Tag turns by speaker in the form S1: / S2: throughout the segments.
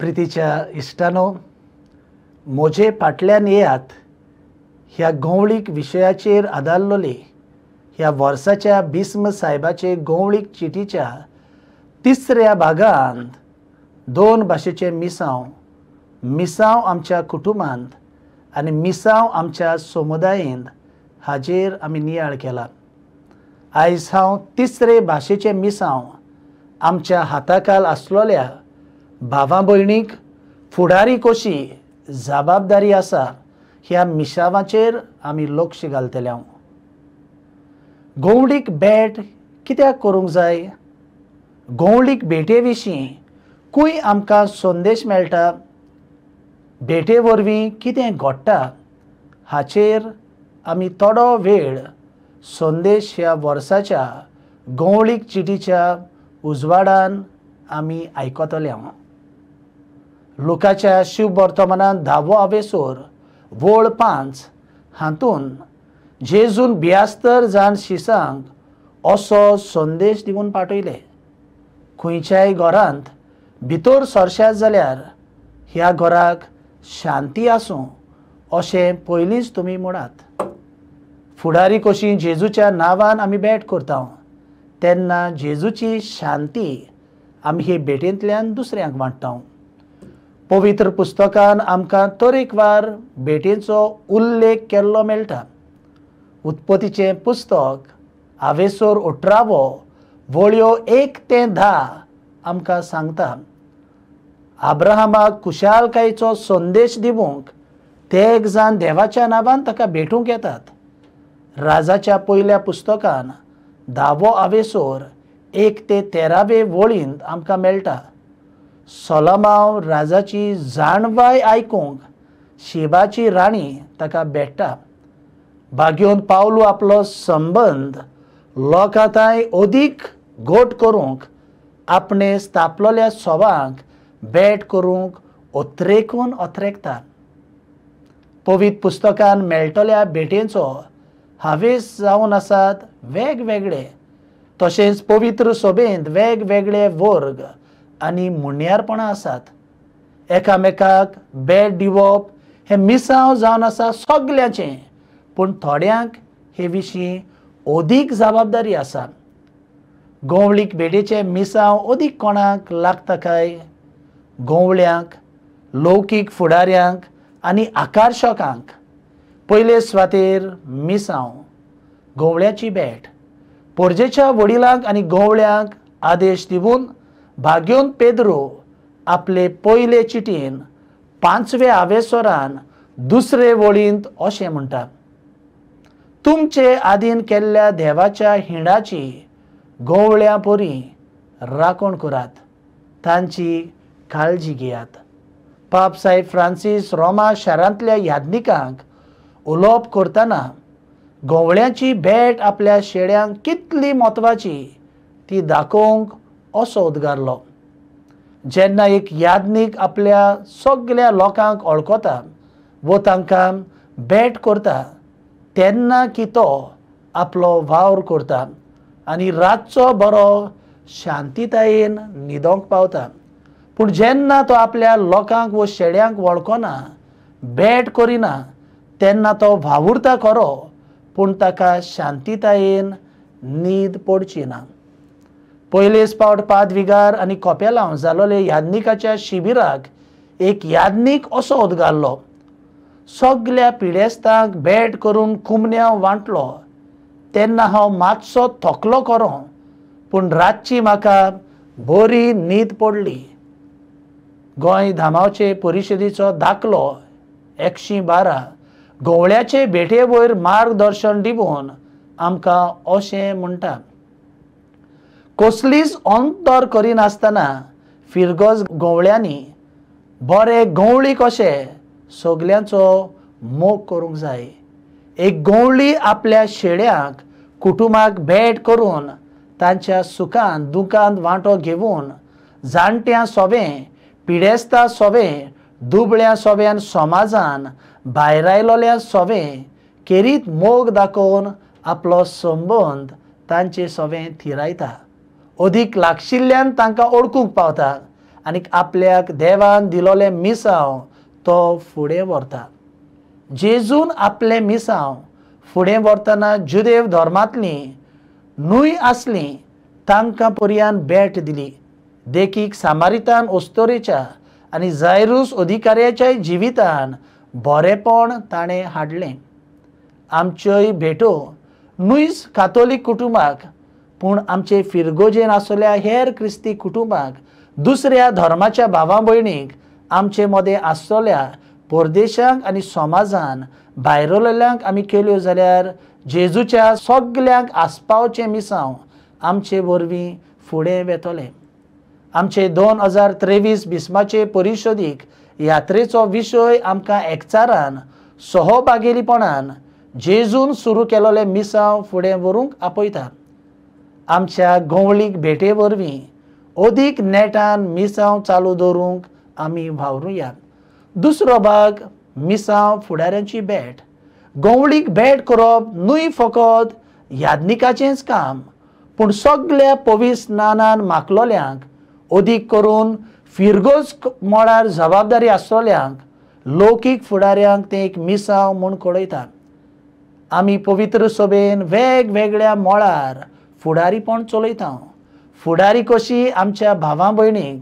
S1: प्रितीच्या इष्टानो मोजे फाटल्यान येयात ह्या गोवळीक विशयाचेर आदारलोली ह्या वर्साच्या भीस्म साहेबाचे गोवळीक चिटीच्या तिसऱ्या भागांत दोन भाशेचे मिसांव मिसांव आमच्या कुटुंबांत आनी मिसांव आमच्या समुदायेंत हाजेर आमी नियाळ केला आयज हांव तिसरे भाशेचे मिसांव आमच्या हाताखाल आसलोल्या भावा भयणीक फुडारी कशी जबाबदारी आसा ह्या मिशावाचेर आमी लक्ष घालतले हांव गोवडीक बॅट कित्याक करूंक जाय गोवडीक भेटे विशीं खूंय आमकां संदेश मेळटा भेटे वरवीं कितें घडटा हाचेर आमी थोडो वेळ संदेश ह्या वर्साच्या गोवळीक चिटीच्या उजवाडान आमी आयकतले हांव लोकाच्या शिव वर्तमानात धावो आवेसोर वोळ पांच हातून जेजून बियास्तर जाण शिसांक असो संदेश दिवन पाठयले खंयच्याय घरांत भितर सरशात जाल्यार ह्या घराक शांती आसूं अशें पयलींच तुमी म्हणात फुडारी कशी जेजूच्या नांवान आमी भेट करता तेन्ना जेजूची शांती आमी हे भेटेंतल्यान दुसऱ्यांक वांट्टा पवित्र पुस्तकान आमकां तरेकवार भेटेचो उल्लेख केल्लो मेळटा उत्पत्तीचें पुस्तक आवेसोर अठरावो वळयो एक ते धा आमकां सांगता आब्राहमाक कुशालकायेचो संदेश दिवंक एक जाण देवाच्या नांवान ताका भेटूंक येतात राजाच्या पयल्या पुस्तकान धावो आवेसोर एक ते तेरावे वळींत आमकां मेळटा सोलमाव राजाची जाणवाय आयकूंक शिबाची राणी ताका भेट्टा बागेवन पावलो आपलो संबंद लोक अधिक अदीक घोट करूंक आपणे स्थापलोल्या सोबांक भेट करूंक अत्रेकून अत्रेकता पवित पुस्तकान मेळटल्या भेटेचो हावेस जावन आसात वेगवेगळे तशेंच पवित्र सोबेंत वेगवेगळे वर्ग आनी मुण्यारपणां आसात एकामेकाक बेट दिवप हे मिसांव जावन आसा सगळ्यांचें पूण थोड्यांक हे विशीं ओदीक जबाबदारी आसा गोवळीक बेटेचे मिसांव ओदीक कोणाक लागता काय गोवळ्यांक लौकीक फुडाऱ्यांक आनी आकर्षकांक पयले सुवातेर मिसांव गोवळ्याची बॅट पोरजेच्या वडिलांक आनी गोवळ्यांक आदेश दिवन भाग्योन पेद्रो आपले पहिले चिटीन पांचवे आवेसोरान दुसरे वळींत अशें म्हणतात तुमचे आदीन केल्ल्या देवाच्या हिणाची गोवळ्या पोरी राखण करात तांची काळजी घेयात पाप साहेब फ्रांसीस रोमा शारांतल्या याज्ञिकांक उलोवप करतना गोवळ्यांची भेट आपल्या शेळ्यांक कितली म्हत्वाची ती दाखोवंक असो उद्गारलो जेन्ना एक यादनीक आपल्या सगळ्या लोकांक ओळखता वो तांकां बॅट करता तेन्ना की तो आपलो वावर करता आनी रातचो बरो शांतितायेन न्हिदोंक पावता पूण जेन्ना तो आपल्या लोकांक वो शेड्यांक वळखना भेट करिना तेन्ना तो वावुरता खरो पूण ताका शांतितायेन न्हीद पडची ना पयलेच पावट पादविगार आनी कोप्याला जालोले याज्ञिकाच्या शिबिराक एक याज्ञीक असो उद्गारलो सगल्या पिडेस्तांक भेट करून कुमन्यां वांटलो तेन्ना हांव मातसो थकलो खरो पूण रातची म्हाका बरी न्हीद पडली गोंय धामावचे परिशदेचो दाखलो एकशी बारा गोवळ्याचे भेटे वयर मार्गदर्शन दिवन आमकां अशें म्हणटा कसलीच अंतर करिनासतना फिरगज गवळ्यांनी बरे गवळी कशे सगल्यांचो मोग करूंक जाय एक गवळी आपल्या शेड्याक कुटुंबाक भेट करून तांच्या सुखान दुखांत वांटो घेवून जाणट्या सोबे पिडेस्ता सोबे दुबळ्या सोब्यान समाजान भायर आयलोल्या सोबे केरीत मोग दाखोवन आपलो संबंद तांचे सोबे थिरायता अधिक लागशिल्ल्यान तांकां ओळखूंक पावता आनी आपल्याक देवान दिलोले मिसांव तो फुडें व्हरता जेजून आपले मिसांव फुडें व्हरतना जुदेव धर्मांतलीं न्हूय आसलीं तांकां पर्यान भेट दिली देखीक सामारितान ओस्तोरेच्या आनी जायरूस अधिकाऱ्याच्याय जिवितान बरेपण ताणें हाडलें आमच्योय भेटो न्हूयच कातोलीक कुटुंबाक पूण आमचे फिरगोजेन आसल्या हेर क्रिस्ती कुटुंबाक दुसऱ्या धर्माच्या भावा भयणीक आमचे मदें आसल्या परदेशांक आनी समाजान भायर आमी केल्यो जाल्यार जेजूच्या सगल्यांक आसपावचे मिसांव आमचे वरवीं फुडें वेतले आमचे दोन हजार त्रेवीस बिस्माचे परिशोदीक यात्रेचो विशय आमकां एकचारान सहभागिलीपणान जेजून सुरू केलोले मिसांव फुडें व्हरूंक आपयतात आमच्या गोंवळीक भेटे वरवीं अदीक नेटान मिसांव चालू दवरूंक आमी वावरुयात दुसरो भाग मिसांव फुडाऱ्यांची भेट गोवळीक भेट करप न्हय फकत याज्ञिकाचेंच काम पूण सगळ्या पवीस स्नानान माकलोल्यांक अदीक करून फिरगोज मळार जबाबदारी आसलोल्यांक लौकीक फुडाऱ्यांक ते एक मिसांव म्हूण कळयतात आमी पवित्र सभेन वेगवेगळ्या मळार फुडारीपण चलयता फुडारी कशी आमच्या भावां भयणीक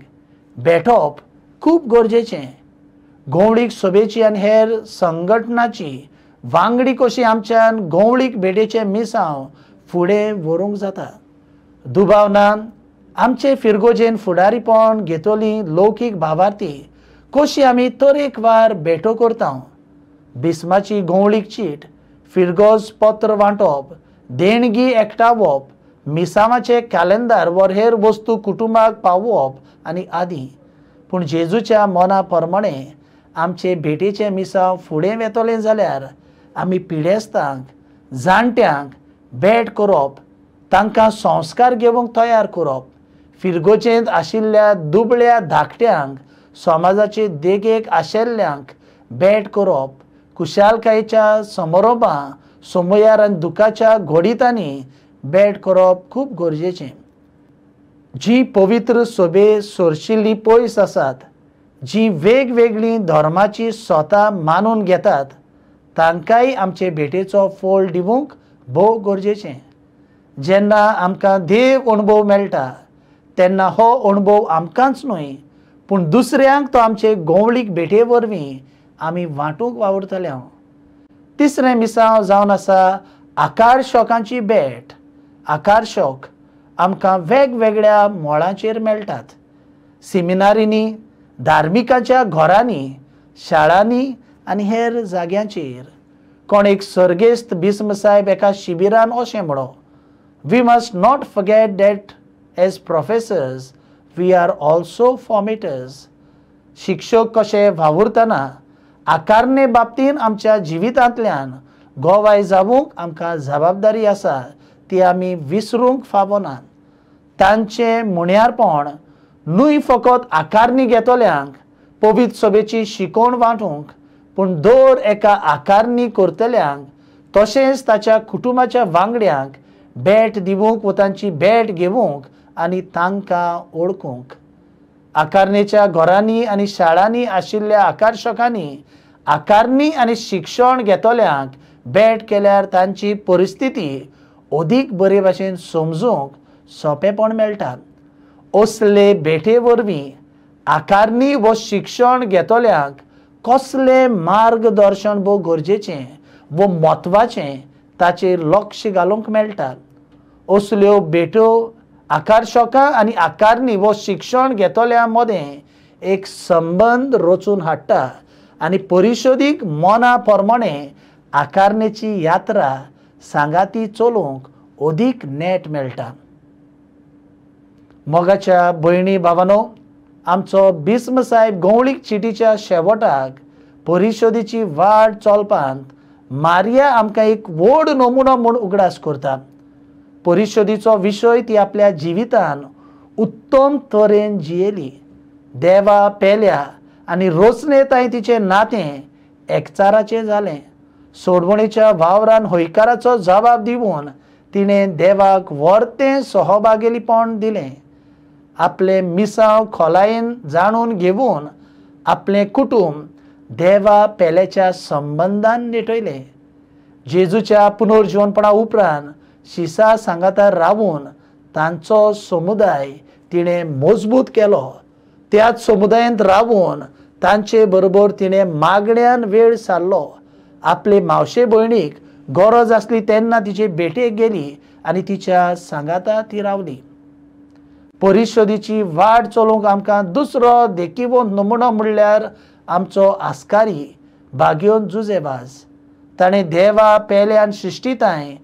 S1: भेटप खूब गरजेचें गवळीक सभेची आनी हेर संघटनाची वांगडी कशी आमच्यान गवळीक भेटेचे मिसांव फुडें व्हरूंक जाता दुबावनान आमचे फिरगोजेन फुडारीपण घेतली लौकीक भावार्थी कशी आमी तरेकवार भेटो करता बिस्माची गोवळीक चीट फिरगोज पत्र वांटप देणगी एकटावप मिसामाचे कॅलेंडर हेर वस्तू कुटुंबाक पावोवप आणि आदी पूण जेजूच्या मना प्रमाणे आमचे भेटेचे मिसांव फुडें वेतोलें जाल्यार आमी पिडेस्तांक जाणट्यांक भेट करप तांकां संस्कार घेवंक तयार करप फिरगोचेंत आशिल्ल्या दुबळ्या धाकट्यांक समाजाचे देगेक आशिल्ल्यांक भेट करप कुशालकायेच्या समारोभां सोमयार आनी दुखाच्या घोडितांनी बॅट करप खूब गरजेचें जी पवित्र सोबे सोरशिल्ली पयस आसात जी वेगवेगळीं धर्माची स्वता मानून घेतात तांकांय आमचे भेटेचो फोल दिवंक भोव गरजेचें जेन्ना आमकां देव अणभव मेळटा तेन्ना हो अणभव आमकांच न्हय पूण दुसऱ्यांक तो आमचे गोवळीक भेटे वरवीं आमी वांटूंक वावुरतले हांव तिसरें मिसांव जावन आसा आकार शॉकांची भेट आकर्षक आमकां वेगवेगळ्या मोळांचेर मेळटात सेमिनारींनी धार्मिकाच्या घरांनी शाळांनी आनी हेर जाग्यांचेर कोण एक सर्गेस्त भिस्म साहेब एका शिबिरान अशें म्हणो we must not forget that as professors we are also formatters शिक्षक कशे वावुरतना आकारणे बाबतीन आमच्या जिवितांतल्यान गोवाय जावूंक आमकां जबाबदारी आसा ती आम्ही विसरूंक फावो तांचे मुण्यारपण न्हय फकत आकारणी घेतल्यांक पवित्र सभेची शिकवण वांटूंक पूण दर एका आकारणी करतल्यांक तशेंच ताच्या कुटुंबाच्या वांगड्यांक बेट दिवूंक व तांची भेट घेवूंक आनी तांकां ओळखूंक आकारणेच्या घरांनी आनी शाळांनी आशिल्ल्या आकर्शकांनी आकारणी आनी शिक्षण घेतल्यांक भेट केल्यार तांची परिस्थिती अदीक बरे भाशेन समजूंक सोंपेपण मेळटा असले बेटे वरवीं आकारणी व शिक्षण घेतल्याक कसले मार्गदर्शन व गरजेचे व म्हत्वाचें ताचेर लक्ष घालूंक मेळटा असल्यो भेटो आकारशकां आनी आकारणी व शिक्षण घेतल्या मदें एक संबंद रचून हाडटा आनी परिशोदीक मना प्रमाणें आकारणेची यात्रा सांगाती चोलोंक अधिक नेट मेळटा मोगाच्या भयणी बाबानो आमचो भिस्म साहेब गवळीक चिटीच्या शेवटाक परिशोदेची वाड चलपांत मारिया आमकां एक व्हड नमुनो म्हूण उगडास करता परिशोदेचो विशय ती आपल्या जिवितान उत्तम तरेन जियेली देवा पेल्या आनी रोचनेताय तिचें नातें एकचाराचें जालें सोडवणीच्या वावरान होयकाराचो जबाब दिवून तिने देवाक वरते सहभागेलीपण दिले आपले मिसांव खोलायेन जाणून घेवून आपले कुटुंब देवा पेल्याच्या संबंधान नेटयलें जेजूच्या पुनर्जीवनपणा उपरांत शिसा सांगातार रावून तांचो समुदाय तिणें मजबूत केलो त्याच समुदायांत रावून तांचे बरोबर तिणें मागण्यान वेळ सारलो आपले मावशे भयणीक गरज असली तेन्ना तिचे भेटेक गेली आणि तिच्या सांगाता ती रावली परिषदेची वाट चलूंक आमकां दुसरो देखिवो नमुनो म्हणल्यार आमचो आस्कारी बागयोन जुजेबाज ताणें देवा पेल्यान शिश्टिताय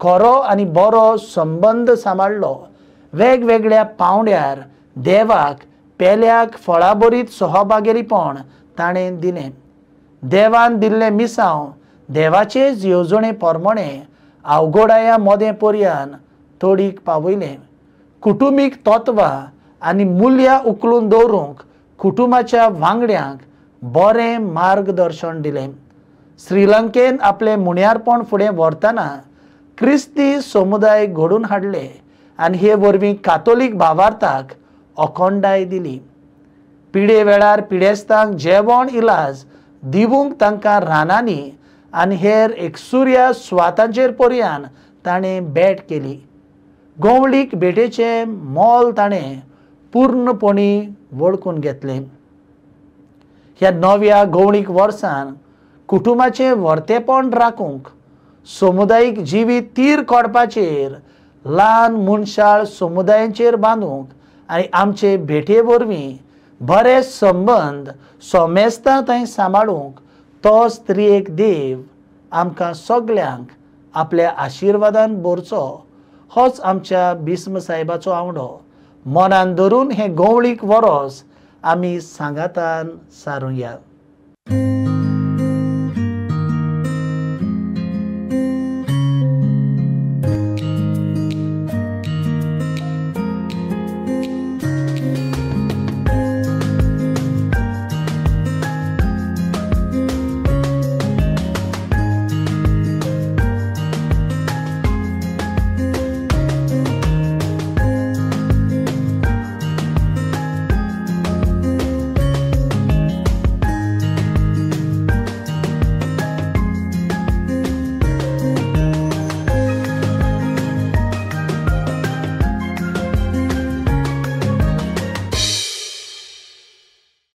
S1: खरो आनी बरो संबंद सांबाळलो वेगवेगळ्या पावंड्यार देवाक पेल्याक फळाबरीत सहभागेरीपण ताणें दिलें देवान दिल्ले मिसांव देवाचे येवजणे पोरमोणे आवगोडाया मोदें पर्यान तोडीक पावयलें कुटुंबीक तत्वां आनी मुल्यां उखलून दवरूंक कुटुंबाच्या वांगड्यांक बरें मार्गदर्शन दिलें श्रीलंकेन आपलें मुण्यारपण फुडें व्हरतना क्रिस्ती समुदाय घडून हाडले आनी हे वरवीं कातोलीक भावार्थाक अखोंडाय दिली पिडे वेळार पिडेस्तांक जेवण इलाज दिवूंक तांकां रानांनी आनी हेर एकसुर्या स्वातांचेर पर्यान ताणें बॅट केली गवळीक भेटेचें मोल ताणें पूर्णपणी वळखून घेतलें ह्या नव्या गवळीक वर्सान कुटुंबाचें वर्तेपण राखूंक समुदायीक जिवी तीर काडपाचेर ल्हान मुनशाळ समुदायांचेर बांदूंक आनी आमचे भेटे वरवीं बरे संबंद सोमेस्ता थंय सांबाळूंक तो स्त्री एक देव आमकां सगल्यांक आपल्या आशिर्वादान भरचो होच आमच्या भीस्म साहेबाचो आवडो मनान धरून हे गवळीक वरोस आमी सांगातान सारुया